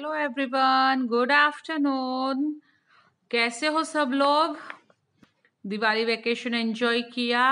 Hello everyone good afternoon कैसे हो सब लोग दिवाली वेकेशन एंजॉय किया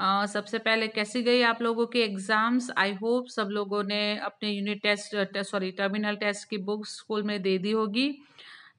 uh, सबसे पहले कैसी गई आप लोगों के एग्ज़ाम्स आई होप सब लोगों ने अपने unit test sorry terminal test की बुक्स स्कूल में दे दी होगी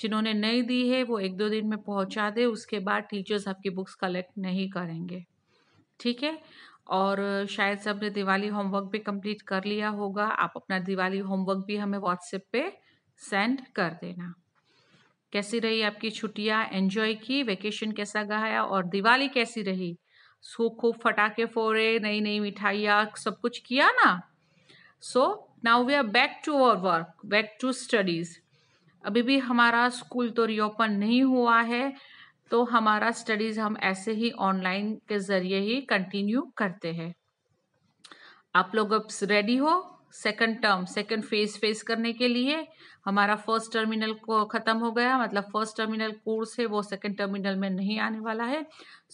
जिन्होंने नहीं दी है वो एक दो दिन में पहुंचा दे उसके बाद टीचर्स आपकी बुक्स कलेक्ट नहीं करेंगे ठीक है और शायद सबने दिवाली होमवर्क भी कंप्लीट कर लिया होगा आप अपना दिवाली होमवर्क भी हमें व्हाट्सएप पे सेंड कर देना कैसी रही आपकी छुट्टियाँ एंजॉय की वेकेशन कैसा गया और दिवाली कैसी रही सो खूब फटाके फोड़े नई नई मिठाइयाँ सब कुछ किया ना so now we are back to our work back to studies अभी भी हमारा स्कूल तो रीओपन नहीं हुआ है तो हमारा स्टडीज हम ऐसे ही ऑनलाइन के जरिए ही कंटिन्यू करते हैं आप लोग अब रेडी हो second term second phase face करने के लिए हमारा फर्स्ट टर्मिनल को खत्म हो गया मतलब फर्स्ट टर्मिनल कोर्स है वो सेकंड टर्मिनल में नहीं आने वाला है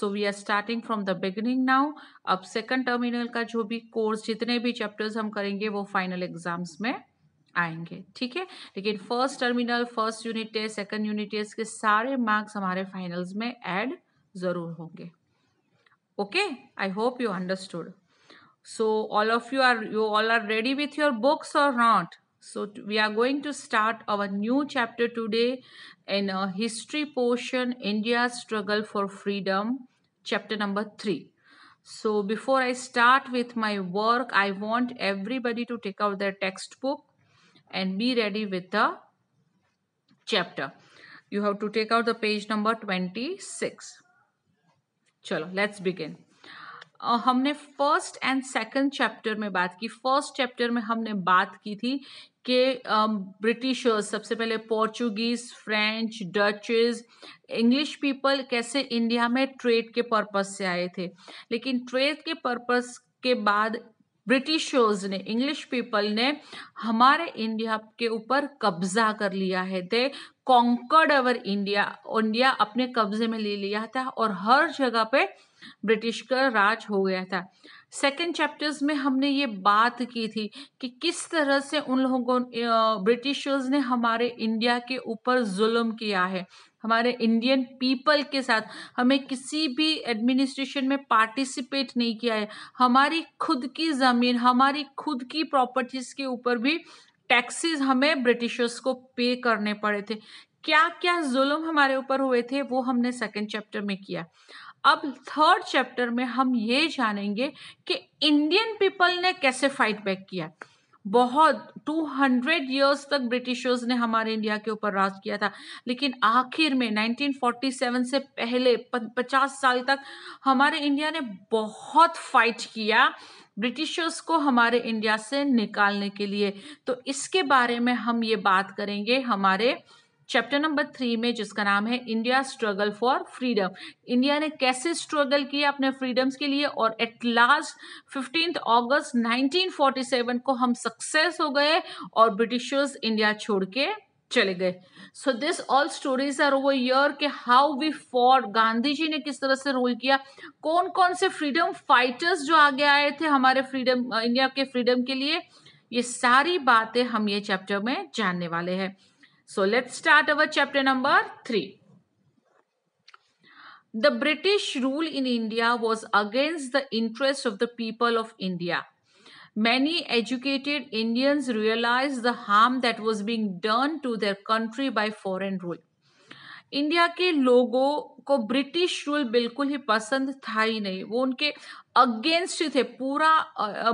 so we are starting from the beginning now अब सेकंड टर्मिनल का जो भी कोर्स जितने भी चैप्टर्स हम करेंगे वो फाइनल एग्जाम्स में आएंगे ठीक है लेकिन first terminal first unit test second unit test के सारे मार्क्स हमारे फाइनल्स में एड जरूर होंगे okay I hope you understood so all of you are you all are ready with your books और not so we are going to start our new chapter today in history portion India struggle for freedom chapter number three so before I start with my work I want everybody to take out the textbook and be ready with the chapter. You have to take out the page number 26. चलो let's begin हमने first and second chapter में बात की first chapter में हमने बात की थी कि ब्रिटिशर्स सबसे पहले Portuguese French Dutches English people कैसे इंडिया में ट्रेड के पर्पस से आए थे लेकिन ट्रेड के पर्पस के बाद ब्रिटिशर्स ने इंग्लिश पीपल ने हमारे इंडिया के ऊपर कब्जा कर लिया है they conquered our India India अपने कब्जे में ले लिया था और हर जगह पे ब्रिटिश का राज हो गया था सेकेंड चैप्टर्स में हमने ये बात की थी कि किस तरह से उन लोगों ब्रिटिशर्स ने हमारे इंडिया के ऊपर जुल्म किया है हमारे इंडियन पीपल के साथ हमें किसी भी एडमिनिस्ट्रेशन में पार्टिसिपेट नहीं किया है हमारी खुद की ज़मीन हमारी खुद की प्रॉपर्टीज़ के ऊपर भी टैक्सेस हमें ब्रिटिशर्स को पे करने पड़े थे क्या क्या जुल्म हमारे ऊपर हुए थे वो हमने सेकेंड चैप्टर में किया अब थर्ड चैप्टर में हम ये जानेंगे कि इंडियन पीपल ने कैसे फाइट बैक किया बहुत 200 ईयर्स तक ब्रिटिशर्स ने हमारे इंडिया के ऊपर राज किया था लेकिन आखिर में 1947 से पहले 50 साल तक हमारे इंडिया ने बहुत फाइट किया ब्रिटिशर्स को हमारे इंडिया से निकालने के लिए तो इसके बारे में हम ये बात करेंगे हमारे चैप्टर नंबर थ्री में जिसका नाम है India struggle for freedom India ने कैसे स्ट्रगल किया अपने फ्रीडम्स के लिए और एट लास्ट फिफ्टींथ ऑगस्ट 1947 को हम सक्सेस हो गए और ब्रिटिशर्स इंडिया छोड़ के चले गए so this all stories are over year के how we for Gandhi ji ने किस तरह से रोल किया कौन कौन से फ्रीडम फाइटर्स जो आगे आए थे हमारे फ्रीडम इंडिया के फ्रीडम के लिए ये सारी बातें हम ये चैप्टर में जानने वाले हैं So let's start our chapter number 3. The British rule in India was against the interest of the people of India. Many educated Indians realized the harm that was being done to their country by foreign rule. India के लोगों को British rule बिल्कुल ही पसंद था ही नहीं वो उनके against थे पूरा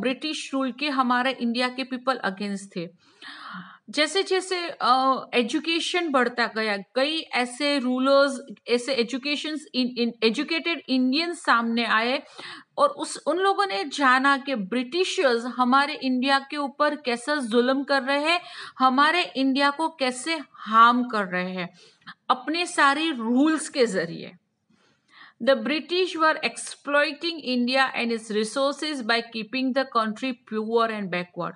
ब्रिटिश रूल के हमारे इंडिया के पीपल अगेंस्ट थे जैसे जैसे एजुकेशन बढ़ता गया कई ऐसे रूलर्स ऐसे एजुकेशन एजुकेटेड इंडियन सामने आए और उस उन लोगों ने जाना कि ब्रिटिशर्स हमारे इंडिया के ऊपर कैसा जुल्म कर रहे हैं हमारे इंडिया को कैसे हार्म कर रहे हैं अपने सारे रूल्स के जरिए the British were exploiting India and its resources by keeping the country poor and backward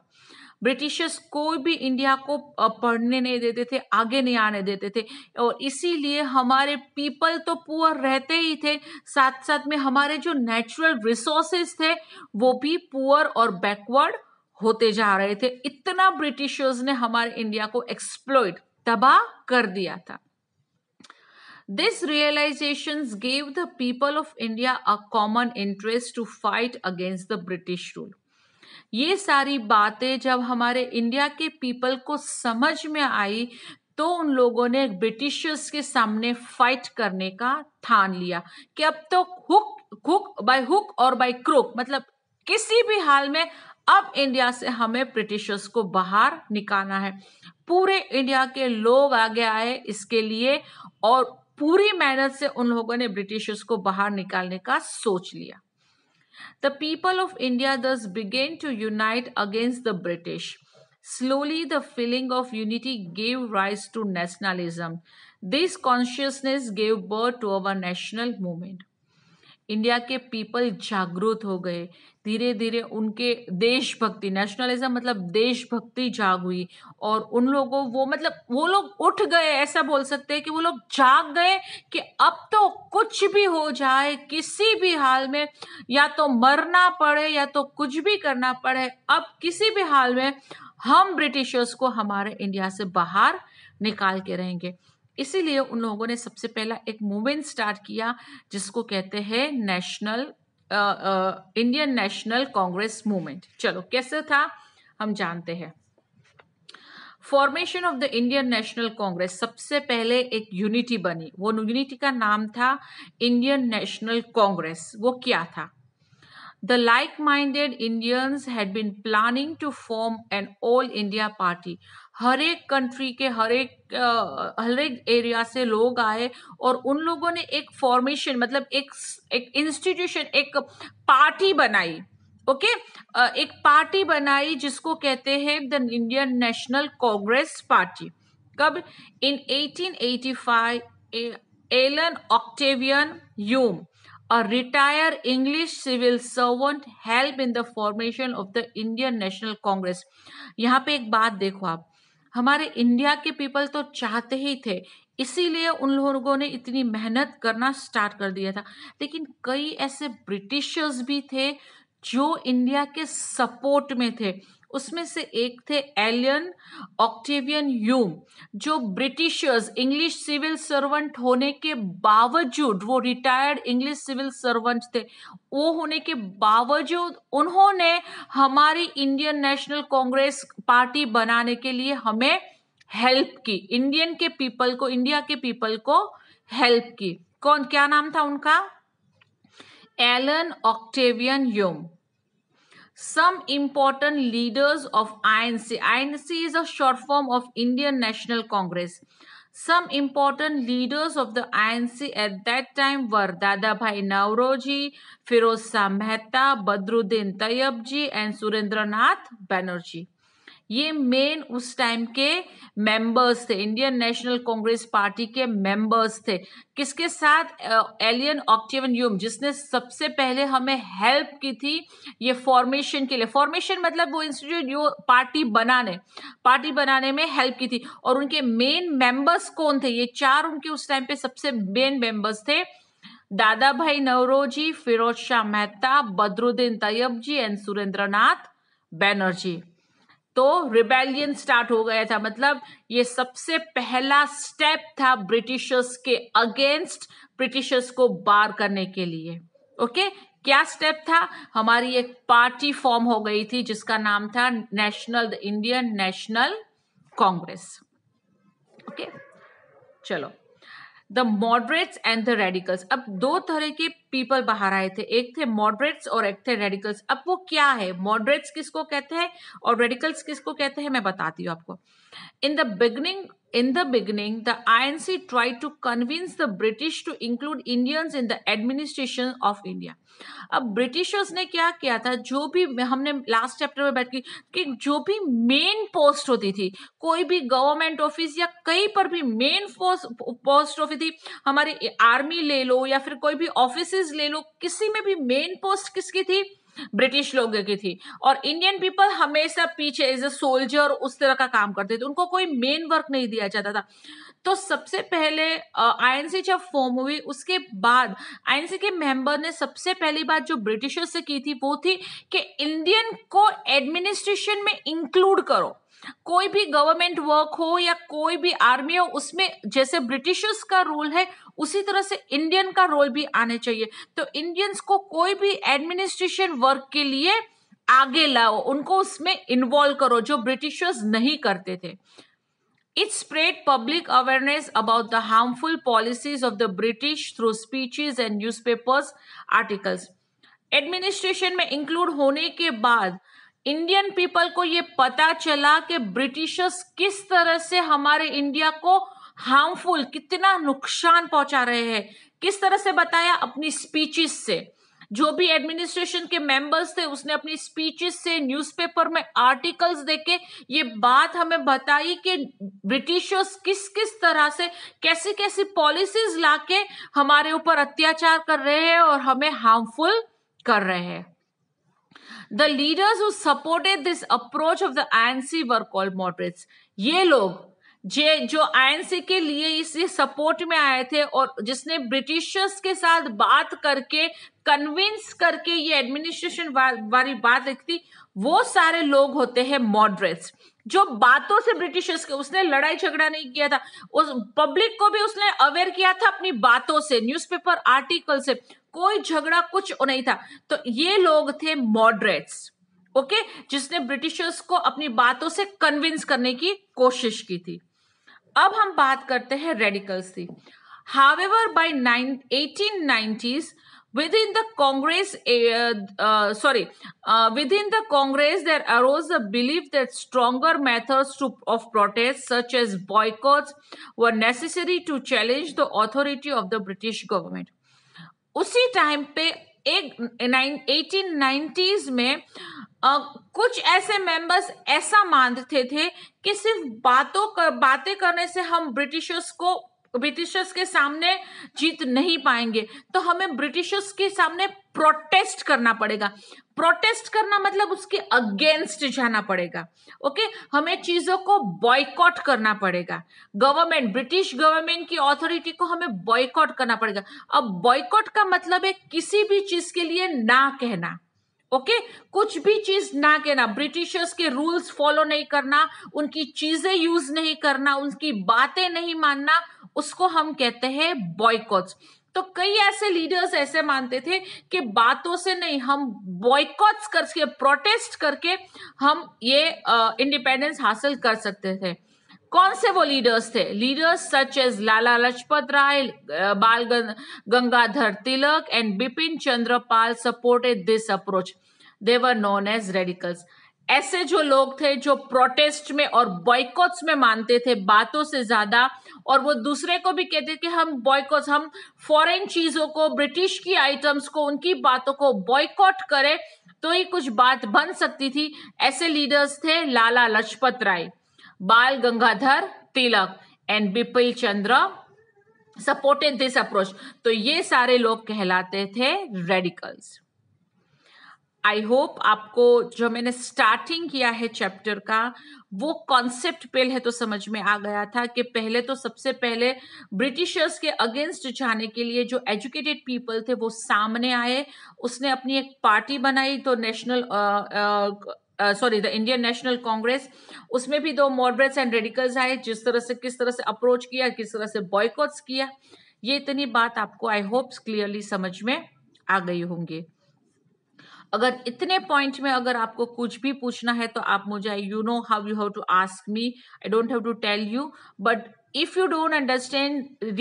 Britishers कोई भी इंडिया को पढ़ने नहीं देते थे आगे नहीं आने देते थे और इसीलिए हमारे पीपल तो पुअर रहते ही थे साथ साथ में हमारे जो नेचुरल रिसोर्सेस थे वो भी पुअर और बैकवर्ड होते जा रहे थे इतना ब्रिटिशर्स ने हमारे इंडिया को एक्सप्लोइट तबाह कर दिया था this realizations gave the people of India a common interest to fight against the British rule. ये सारी बातें जब हमारे इंडिया के पीपल को समझ में आई तो उन लोगों ने ब्रिटिशर्स के सामने फाइट करने का ठान लिया कि अब तो हुक हुक बाय हुक और बाय क्रोक मतलब किसी भी हाल में अब इंडिया से हमें ब्रिटिशर्स को बाहर निकालना है पूरे इंडिया के लोग आगे आए इसके लिए और पूरी मेहनत से उन लोगों ने ब्रिटिशर्स को बाहर निकालने का सोच लिया The people of India thus began to unite against the British. Slowly, the feeling of unity gave rise to nationalism. This consciousness gave birth to our national movement. India के पीपल जागरूक हो गए धीरे धीरे उनके देशभक्ति नेशनलिज्म मतलब देशभक्ति जाग हुई और उन लोगों वो मतलब वो लोग उठ गए ऐसा बोल सकते हैं कि वो लोग जाग गए कि अब तो कुछ भी हो जाए किसी भी हाल में या तो मरना पड़े या तो कुछ भी करना पड़े अब किसी भी हाल में हम ब्रिटिशर्स को हमारे इंडिया से बाहर निकाल के रहेंगे इसीलिए उन लोगों ने सबसे पहला एक मूवमेंट स्टार्ट किया जिसको कहते हैं National Indian National Congress movement चलो कैसे था हम जानते हैं formation of the Indian National Congress सबसे पहले एक यूनिटी बनी वो यूनिटी का नाम था इंडियन नेशनल कांग्रेस वो क्या था The like minded Indians had been planning to form an all India party. हर एक कंट्री के हर एक हर एक एरिया से लोग आए और उन लोगों ने एक फॉर्मेशन मतलब एक एक इंस्टीट्यूशन एक पार्टी बनाई ओके okay? एक पार्टी बनाई जिसको कहते हैं the Indian National Congress party कब in 1885 Allan Octavian Hume A retired English civil servant help in the formation of the Indian National Congress. yahan pe ek baat dekho aap hamare india ke people to chahte hi the इसीलिए उन लोगों ने इतनी मेहनत करना start कर दिया था लेकिन कई ऐसे ब्रिटिशर्स भी थे जो इंडिया के सपोर्ट में थे उसमें से एक थे एलियन ऑक्टेवियन यूम जो ब्रिटिशर्स इंग्लिश सिविल सर्वेंट होने के बावजूद वो रिटायर्ड इंग्लिश सिविल सर्वेंट थे वो होने के बावजूद उन्होंने हमारी इंडियन नेशनल कांग्रेस पार्टी बनाने के लिए हमें हेल्प की इंडियन के पीपल को इंडिया के पीपल को हेल्प की कौन क्या नाम था उनका Allan Octavian Hume some important leaders of INC. INC is a short form of Indian National Congress. Some important leaders of the INC at that time were Dadabhai Nauroji, Firoz Shah Mehta, Badruddin Tayabji, and Surendranath Banerjee. ये main उस time के members थे Indian National Congress party के members थे किसके साथ alien ऑक्टिवन यूम जिसने सबसे पहले हमें हेल्प की थी ये फॉर्मेशन के लिए फॉर्मेशन मतलब वो इंस्टीट्यूट जो पार्टी बनाने पार्टी बनाने में हेल्प की थी और उनके मेन मेंबर्स कौन थे ये चार उनके उस टाइम पे सबसे मेन मेंबर्स थे Dadabhai Naoroji Feroze Shah Mehta Badruddin Tyabji and Surendranath Banerjee तो रिबेलियन स्टार्ट हो गया था मतलब ये सबसे पहला स्टेप था ब्रिटिशर्स के अगेंस्ट ब्रिटिशर्स को बार करने के लिए ओके क्या स्टेप था हमारी एक पार्टी फॉर्म हो गई थी जिसका नाम था National the Indian National Congress okay चलो the moderates and the radicals अब दो तरह के पीपल बाहर आए थे एक थे मॉडरेट्स और एक थे रेडिकल्स अब वो क्या है मॉडरेट्स किसको कहते हैं और रेडिकल्स किसको कहते हैं मैं बताती हूँ आपको in the beginning in In the beginning, the INC try to convince the British to include Indians in the administration of India अब ब्रिटिशर्स ने क्या किया था जो भी हमने लास्ट चैप्टर में बैठ की कि जो भी मेन पोस्ट होती थी कोई भी गवर्नमेंट ऑफिस या कहीं पर भी मेन पोस्ट होती थी हमारी आर्मी ले लो या फिर कोई भी ऑफिस केसेस ले लो किसी में भी मेन पोस्ट किसकी थी ब्रिटिश लोगों की थी और इंडियन पीपल हमेशा पीछे एज ए सोल्जर उस तरह का काम करते थे उनको कोई मेन वर्क नहीं दिया जाता था तो सबसे पहले आईएनसी जब फॉर्म हुई उसके बाद आईएनसी के मेंबर ने सबसे पहली बात जो ब्रिटिशर्स से की थी वो थी कि इंडियन को एडमिनिस्ट्रेशन में इंक्लूड करो कोई भी गवर्नमेंट वर्क हो या कोई भी आर्मी हो उसमें जैसे ब्रिटिशर्स का रोल है उसी तरह से इंडियन का रोल भी आने चाहिए तो इंडियंस को कोई भी एडमिनिस्ट्रेशन वर्क के लिए आगे लाओ उनको उसमें इन्वॉल्व करो जो ब्रिटिशर्स नहीं करते थे it spread public awareness about the harmful policies of the British through speeches and newspapers articles administration में इंक्लूड होने के बाद इंडियन पीपल को ये पता चला कि ब्रिटिशर्स किस तरह से हमारे इंडिया को हार्मफुल कितना नुकसान पहुंचा रहे हैं किस तरह से बताया अपनी स्पीचेस से जो भी एडमिनिस्ट्रेशन के मेंबर्स थे उसने अपनी स्पीचेस से न्यूज़पेपर में आर्टिकल्स देके ये बात हमें बताई कि ब्रिटिशर्स किस किस तरह से कैसी कैसी पॉलिसीज लाके हमारे ऊपर अत्याचार कर रहे हैं और हमें हार्मफुल कर रहे हैं the leaders who supported this approach of the INC were called moderates ये लोग जे जो आईएनसी के लिए इस सपोर्ट में आए थे और जिसने ब्रिटिशर्स के साथ बात करके कन्विंस करके ये एडमिनिस्ट्रेशन वाली बात लिखती वो सारे लोग होते हैं मॉडरेट्स जो बातों से ब्रिटिशर्स के उसने लड़ाई झगड़ा नहीं किया था उस पब्लिक को भी उसने अवेयर किया था अपनी बातों से न्यूज़पेपर आर्टिकल से कोई झगड़ा कुछ नहीं था तो ये लोग थे मॉडरेट्स ओके जिसने ब्रिटिशर्स को अपनी बातों से कन्विंस करने की कोशिश की थी अब हम बात करते हैं रेडिकल्स की ever by eighteen nineties within the Congress sorry within the Congress there arose the believe that stronger methods to of protest such as boycotts were necessary to challenge the authority of the British government उसी time पे एक nine eighteen nineties में आ, कुछ ऐसे members ऐसा मानते थे कि सिर्फ बातों कर बातें करने से हम ब्रिटिशर्स को ब्रिटिशर्स के सामने जीत नहीं पाएंगे तो हमें ब्रिटिशर्स के सामने प्रोटेस्ट करना पड़ेगा प्रोटेस्ट करना मतलब उसके अगेंस्ट जाना पड़ेगा ओके हमें चीजों को बॉयकॉट करना पड़ेगा गवर्नमेंट ब्रिटिश गवर्नमेंट की ऑथोरिटी को हमें बॉयकॉट करना पड़ेगा अब बॉयकॉट का मतलब है किसी भी चीज के लिए ना कहना ओके okay? कुछ भी चीज ना कहना ब्रिटिशर्स के रूल्स फॉलो नहीं करना उनकी चीजें यूज नहीं करना उनकी बातें नहीं मानना उसको हम कहते हैं बॉयकॉट्स तो कई ऐसे लीडर्स ऐसे मानते थे कि बातों से नहीं हम बॉयकॉट्स करके प्रोटेस्ट करके हम ये इंडिपेंडेंस हासिल कर सकते थे कौन से वो लीडर्स थे leaders such as Lala Lajpat Rai Bal Gangadhar Tilak and Bipin Chandrapal supported this approach they were known as radicals ऐसे जो लोग थे जो प्रोटेस्ट में और बॉयकॉट्स में मानते थे बातों से ज्यादा और वो दूसरे को भी कहते कि हम बॉयकॉट हम फॉरेन चीजों को ब्रिटिश की आइटम्स को उनकी बातों को बॉयकॉट करें तो ही कुछ बात बन सकती थी ऐसे लीडर्स थे लाला Lajpat Rai Bal Gangadhar Tilak and Bipin Chandra supported this approach तो ये सारे लोग कहलाते थे रेडिकल्स आई होप आपको जो मैंने स्टार्टिंग किया है चैप्टर का वो कॉन्सेप्ट पहले तो समझ में आ गया था कि पहले तो सबसे पहले ब्रिटिशर्स के अगेंस्ट जाने के लिए जो एजुकेटेड पीपल थे वो सामने आए उसने अपनी एक पार्टी बनाई तो National sorry the Indian National Congress उसमें भी दो मॉडरेट्स एंड रेडिकल्स आए जिस तरह से किस तरह से अप्रोच किया किस तरह से बॉयकॉट्स किया ये इतनी बात आपको आई होप्स क्लियरली समझ में आ गई होंगी अगर इतने पॉइंट में अगर आपको कुछ भी पूछना है तो आप मुझे you know how you have to ask me I don't have to tell you but if you don't understand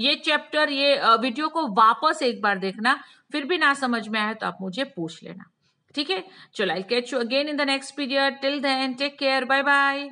ये चैप्टर ये वीडियो को वापस एक बार देखना फिर भी ना समझ में आए तो आप मुझे पूछ लेना ठीक है चलो I catch you again in the next period till then take care bye bye